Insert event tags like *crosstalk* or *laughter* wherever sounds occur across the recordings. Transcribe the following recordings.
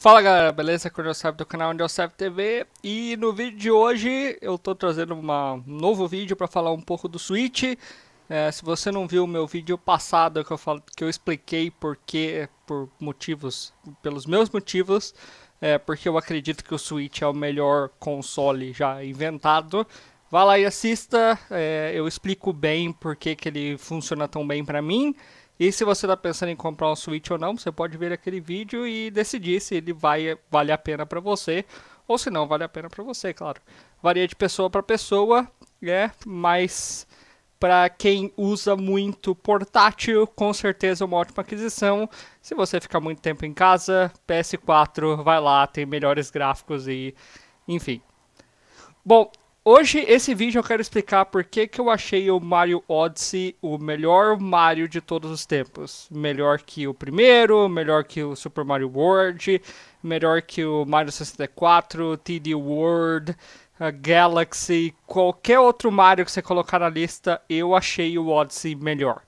Fala galera, beleza? Aqui é o Josep do canal Joseph TV e no vídeo de hoje eu tô trazendo um novo vídeo para falar um pouco do Switch. É, se você não viu o meu vídeo passado que eu, falo, que eu expliquei porque, por motivos, pelos meus motivos, é, porque eu acredito que o Switch é o melhor console já inventado, vá lá e assista, é, eu explico bem porque que ele funciona tão bem para mim e se você está pensando em comprar um Switch ou não, você pode ver aquele vídeo e decidir se ele vai vale a pena para você ou se não vale a pena para você, claro. Varia de pessoa para pessoa, né? Mas para quem usa muito portátil, com certeza é uma ótima aquisição. Se você ficar muito tempo em casa, PS4 vai lá, tem melhores gráficos e enfim. Bom, Hoje, esse vídeo eu quero explicar por que, que eu achei o Mario Odyssey o melhor Mario de todos os tempos. Melhor que o primeiro, melhor que o Super Mario World, melhor que o Mario 64, TD World, Galaxy, qualquer outro Mario que você colocar na lista, eu achei o Odyssey melhor.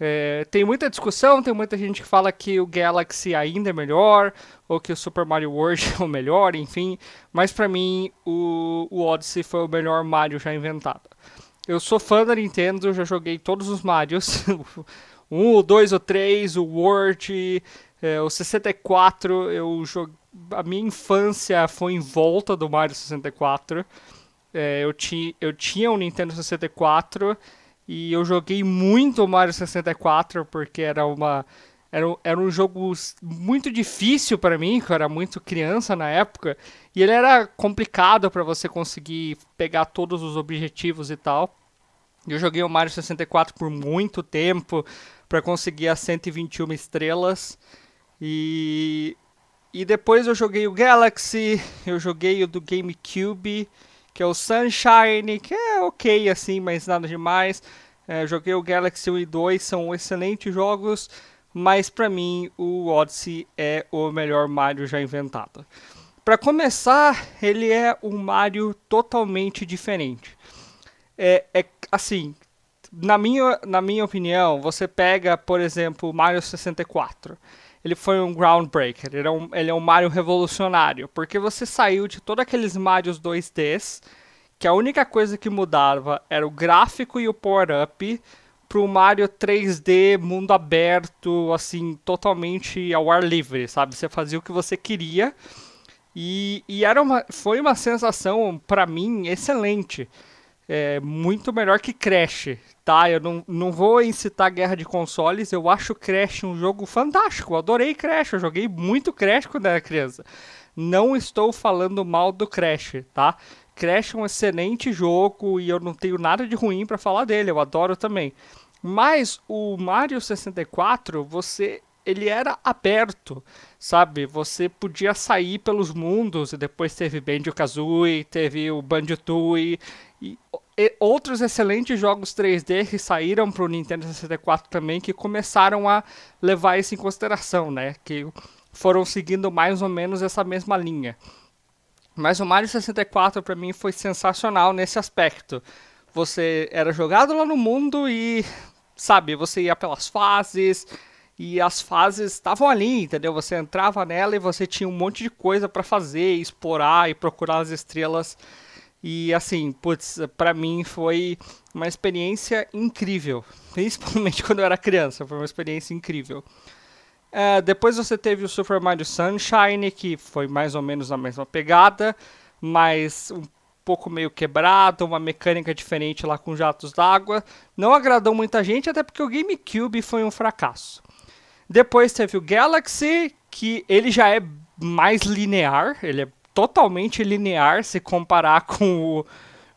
É, tem muita discussão, tem muita gente que fala que o Galaxy ainda é melhor, ou que o Super Mario World *laughs* é o melhor, enfim. Mas para mim, o, o Odyssey foi o melhor Mario já inventado. Eu sou fã da Nintendo, já joguei todos os Marios. *laughs* um, o 2, o 3, o World, é, o 64. Eu joguei... A minha infância foi em volta do Mario 64. É, eu, ti, eu tinha um Nintendo 64 e eu joguei muito Mario 64 porque era uma era, era um jogo muito difícil para mim, que eu era muito criança na época, e ele era complicado para você conseguir pegar todos os objetivos e tal. Eu joguei o Mario 64 por muito tempo para conseguir as 121 estrelas. E e depois eu joguei o Galaxy, eu joguei o do GameCube que é o Sunshine, que é ok assim, mas nada demais. É, joguei o Galaxy 1 e 2, são excelentes jogos, mas para mim o Odyssey é o melhor Mario já inventado. Para começar, ele é um Mario totalmente diferente. É, é assim, na minha, na minha opinião, você pega, por exemplo, Mario 64 ele foi um groundbreaker, ele é um, ele é um Mario revolucionário, porque você saiu de todos aqueles Marios 2Ds, que a única coisa que mudava era o gráfico e o power-up, para o Mario 3D, mundo aberto, assim, totalmente ao ar livre, sabe? Você fazia o que você queria, e, e era uma, foi uma sensação, para mim, excelente, é muito melhor que Crash, tá? Eu não, não vou incitar guerra de consoles, eu acho Crash um jogo fantástico, eu adorei Crash, eu joguei muito Crash quando era criança. Não estou falando mal do Crash, tá? Crash é um excelente jogo e eu não tenho nada de ruim para falar dele, eu adoro também. Mas o Mario 64, você ele era aberto, sabe? Você podia sair pelos mundos, e depois teve Banjo-Kazooie, teve o Banjo-Tooie, e, e outros excelentes jogos 3D que saíram para o Nintendo 64 também, que começaram a levar isso em consideração, né? Que foram seguindo mais ou menos essa mesma linha. Mas o Mario 64 para mim foi sensacional nesse aspecto. Você era jogado lá no mundo e, sabe, você ia pelas fases, e as fases estavam ali, entendeu? Você entrava nela e você tinha um monte de coisa para fazer, explorar e procurar as estrelas. E assim, putz, para mim foi uma experiência incrível, *laughs* principalmente quando eu era criança, foi uma experiência incrível. É, depois você teve o Super Mario Sunshine, que foi mais ou menos a mesma pegada, mas um pouco meio quebrado, uma mecânica diferente lá com jatos d'água. Não agradou muita gente, até porque o GameCube foi um fracasso. Depois teve o Galaxy, que ele já é mais linear, ele é totalmente linear se comparar *laughs* com o,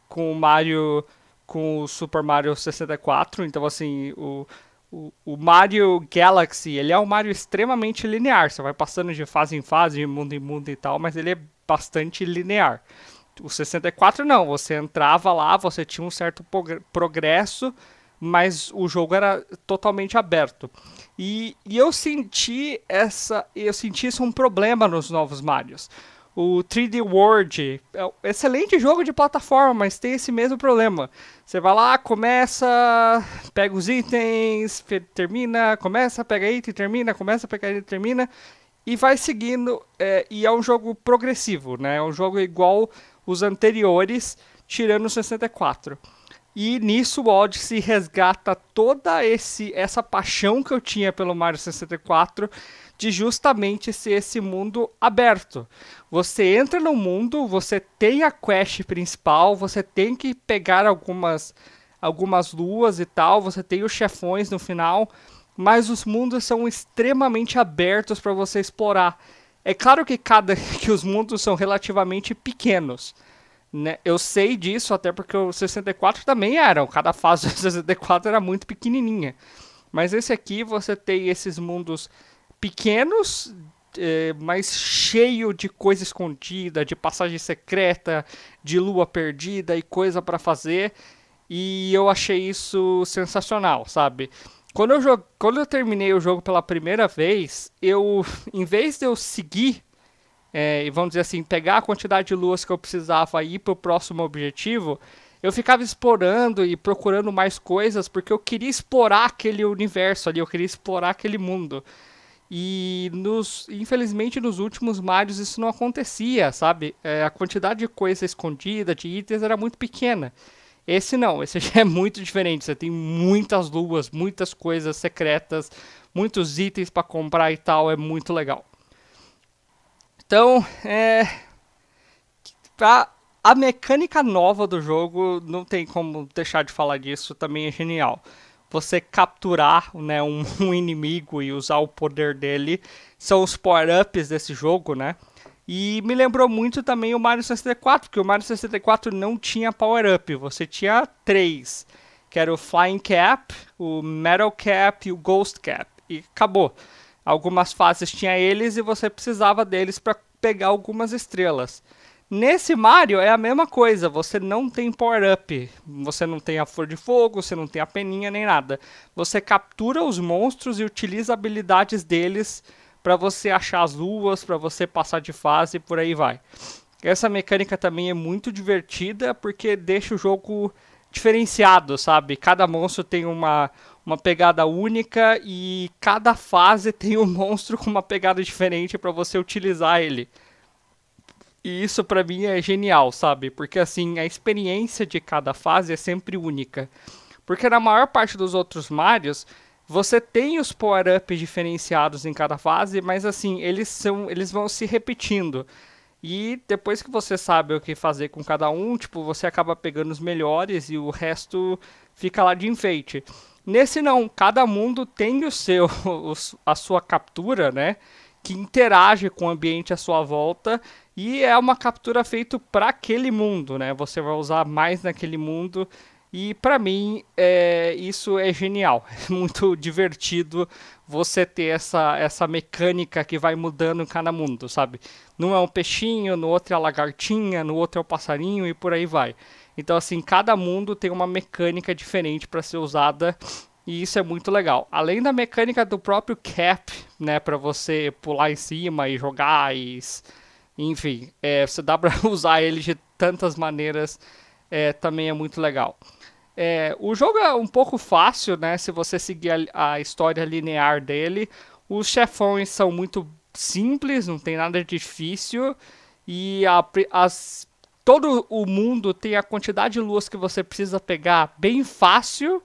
com o Mario, com o Super Mario 64. Então, assim, o, o, o Mario Galaxy, ele é um Mario extremamente linear. Você vai passando de fase em fase, de mundo em mundo e tal, mas ele é bastante linear. O 64 não, você entrava lá, você tinha um certo progresso mas o jogo era totalmente aberto. E, e eu senti essa, eu senti isso um problema nos novos Marios. O 3D World é um excelente jogo de plataforma, mas tem esse mesmo problema. Você vai lá, começa, pega os itens, termina, começa, pega item, termina, começa, pega item, termina, e vai seguindo. É, e é um jogo progressivo, né? É um jogo igual os anteriores, tirando o 64. E nisso o Odyssey resgata toda esse, essa paixão que eu tinha pelo Mario 64 de justamente ser esse mundo aberto. Você entra no mundo, você tem a quest principal, você tem que pegar algumas algumas luas e tal, você tem os chefões no final, mas os mundos são extremamente abertos para você explorar. É claro que cada *laughs* que os mundos são relativamente pequenos. Né? Eu sei disso até porque o 64 também era. Cada fase *laughs* do 64 era muito pequenininha. Mas esse aqui você tem esses mundos pequenos, é, mas cheio de coisa escondida, de passagem secreta, de lua perdida e coisa para fazer. E eu achei isso sensacional, sabe? Quando eu, quando eu terminei o jogo pela primeira vez, eu, *laughs* em vez de eu seguir é, e vamos dizer assim, pegar a quantidade de luas que eu precisava e ir para o próximo objetivo, eu ficava explorando e procurando mais coisas porque eu queria explorar aquele universo ali, eu queria explorar aquele mundo. E nos, infelizmente nos últimos Marios isso não acontecia, sabe? É, a quantidade de coisa escondida, de itens, era muito pequena. Esse não, esse *laughs* já é muito diferente. Você tem muitas luas, muitas coisas secretas, muitos itens para comprar e tal, é muito legal. Então, é, a mecânica nova do jogo, não tem como deixar de falar disso, também é genial. Você capturar né, um, *laughs* um inimigo e usar o poder dele são os power-ups desse jogo, né? E me lembrou muito também o Mario 64, porque o Mario 64 não tinha power-up, você tinha três, que era o Flying Cap, o Metal Cap e o Ghost Cap, e acabou. Algumas fases tinha eles e você precisava deles para pegar algumas estrelas. Nesse Mario é a mesma coisa, você não tem power-up, você não tem a flor de fogo, você não tem a peninha nem nada. Você captura os monstros e utiliza habilidades deles para você achar as luas, para você passar de fase e por aí vai. Essa mecânica também é muito divertida porque deixa o jogo diferenciado, sabe? Cada monstro tem uma, uma pegada única e cada fase *laughs* tem um monstro com uma pegada diferente para você utilizar ele. E isso para mim é genial, sabe? Porque assim, a experiência de cada fase é sempre única. Porque na maior parte dos outros Marios, você tem os power-ups diferenciados em cada fase, mas assim, eles são, eles vão se repetindo. E depois que você sabe o que fazer com cada um, tipo, você acaba pegando os melhores e o resto fica lá de enfeite. Nesse não, cada mundo tem o seu, *laughs* a sua captura, né? Que interage com o ambiente à sua volta e é uma captura feita para aquele mundo, né? Você vai usar mais naquele mundo e para mim é, isso é genial, *laughs* é muito divertido você ter essa, essa mecânica que vai mudando em cada mundo, sabe? Num é um peixinho, no outro é a lagartinha, no outro é o passarinho e por aí vai. Então, assim, cada mundo tem uma mecânica diferente para ser usada e isso é muito legal. Além da mecânica do próprio cap, né, para você pular em cima e jogar e enfim, é, você dá *laughs* para usar ele de tantas maneiras, é, também é muito legal. É, o jogo é um pouco fácil, né, se você seguir a, a história linear dele. Os chefões são muito simples, não tem nada difícil e a, as todo o mundo tem a quantidade de luas que você precisa pegar bem fácil.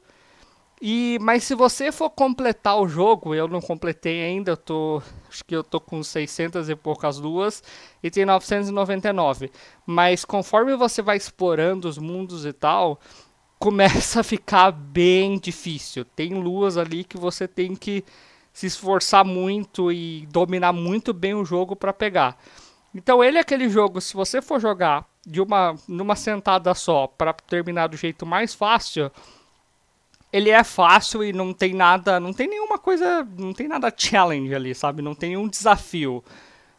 E mas se você for completar o jogo, eu não completei ainda, eu tô acho que eu tô com 600 e poucas luas e tem 999. Mas conforme você vai explorando os mundos e tal, *laughs* começa a ficar bem difícil. Tem luas ali que você tem que se esforçar muito e dominar muito bem o jogo para pegar. Então ele é aquele jogo, se você for jogar de uma numa sentada só para terminar do jeito mais fácil, ele é fácil e não tem nada, não tem nenhuma coisa, não tem nada challenge ali, sabe? Não tem nenhum desafio.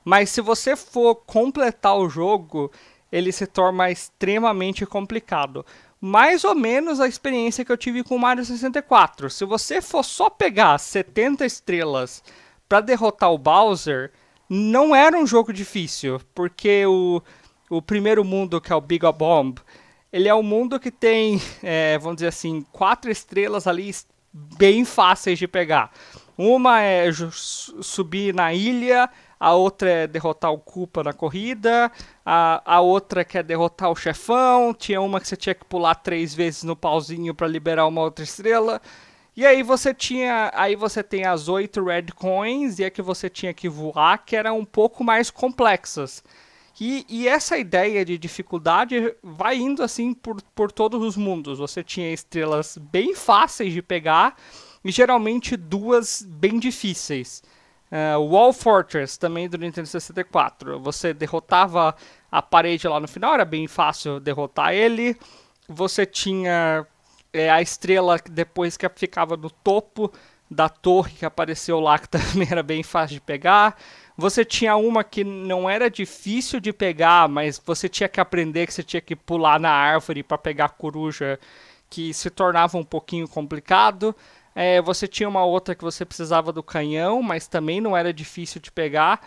Mas se você for completar o jogo, ele se torna extremamente complicado. Mais ou menos a experiência que eu tive com o Mario 64. Se você for só pegar 70 estrelas para derrotar o Bowser, não era um jogo difícil, porque o o primeiro mundo, que é o Big Bomb, ele é um mundo que tem, é, vamos dizer assim, quatro estrelas ali bem fáceis de pegar. Uma é subir na ilha, a outra é derrotar o Koopa na corrida, a, a outra que é derrotar o chefão, tinha uma que você tinha que pular três vezes no pauzinho para liberar uma outra estrela. E aí você tinha, aí você tem as oito Red Coins e a que você tinha que voar, que eram um pouco mais complexas. E, e, essa ideia de dificuldade vai indo assim por, por todos os mundos. Você tinha estrelas bem fáceis de pegar e geralmente duas bem difíceis. Uh, Wall Fortress, também do Nintendo 64. Você derrotava a parede lá no final, era bem fácil derrotar ele. Você tinha é, a estrela que depois que ficava no topo da torre que apareceu lá, que *laughs* também era bem fácil de pegar. Você tinha uma que não era difícil de pegar, mas você tinha que aprender que você tinha que pular na árvore para pegar a coruja, que se tornava um pouquinho complicado. É, você tinha uma outra que você precisava do canhão, mas também não era difícil de pegar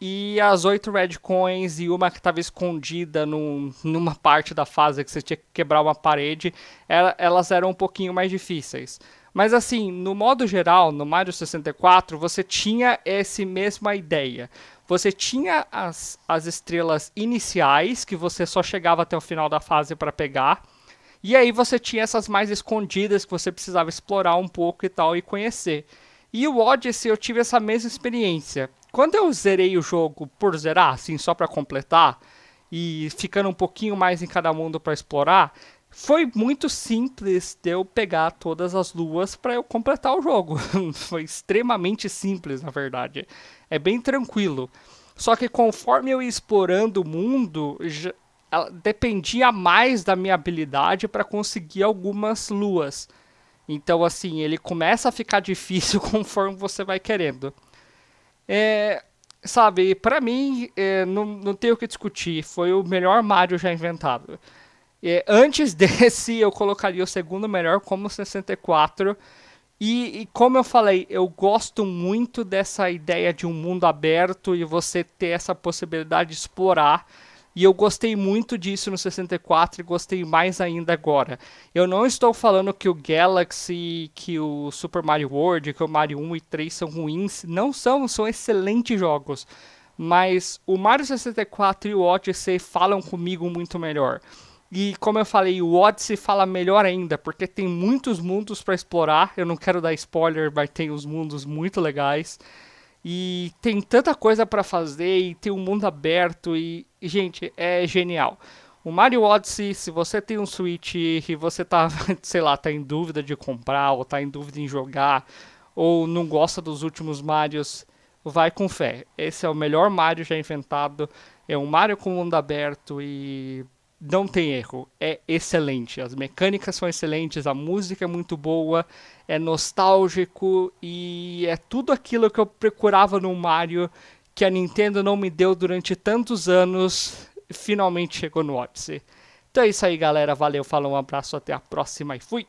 e as oito Red Coins e uma que estava escondida num, numa parte da fase que você tinha que quebrar uma parede, era, elas eram um pouquinho mais difíceis. Mas assim, no modo geral, no Mario 64, você tinha essa mesma ideia. Você tinha as, as estrelas iniciais, que você só chegava até o final da fase para pegar. E aí você tinha essas mais escondidas que você precisava explorar um pouco e tal e conhecer. E o Odyssey eu tive essa mesma experiência. Quando eu zerei o jogo por zerar, assim, só para completar, e ficando um pouquinho mais em cada mundo para explorar, foi muito simples de eu pegar todas as luas para eu completar o jogo. *laughs* foi extremamente simples, na verdade. É bem tranquilo. Só que conforme eu ia explorando o mundo, já, dependia mais da minha habilidade para conseguir algumas luas. Então, assim, ele começa a ficar *laughs* difícil conforme você vai querendo. É, sabe, para mim, é, não, não tenho o que discutir. Foi o melhor Mario já inventado. E antes *laughs* desse, eu colocaria o segundo melhor como 64. E, e, como eu falei, eu gosto muito dessa ideia de um mundo aberto e você ter essa possibilidade de explorar. E eu gostei muito disso no 64 e gostei mais ainda agora. Eu não estou falando que o Galaxy, que o Super Mario World, que o Mario 1 e 3 são ruins. Não são, são excelentes jogos. Mas o Mario 64 e o Odyssey falam comigo muito melhor. E como eu falei, o Odyssey fala melhor ainda, porque tem muitos mundos para explorar. Eu não quero dar spoiler, mas tem uns mundos muito legais. E tem tanta coisa para fazer e tem um mundo aberto e, gente, é genial. O Mario Odyssey, se você tem um Switch e você tá, *laughs* sei lá, tá em dúvida de comprar ou tá em dúvida em jogar ou não gosta dos últimos Marios, vai com fé. Esse é o melhor Mario já inventado. É um Mario com mundo aberto e não tem erro, é excelente. As mecânicas são excelentes, a música é muito boa, é nostálgico e é tudo aquilo que eu procurava no Mario que a Nintendo não me deu durante tantos anos, finalmente chegou no Odyssey. Então é isso aí, galera. Valeu, falou, um abraço, até a próxima e fui!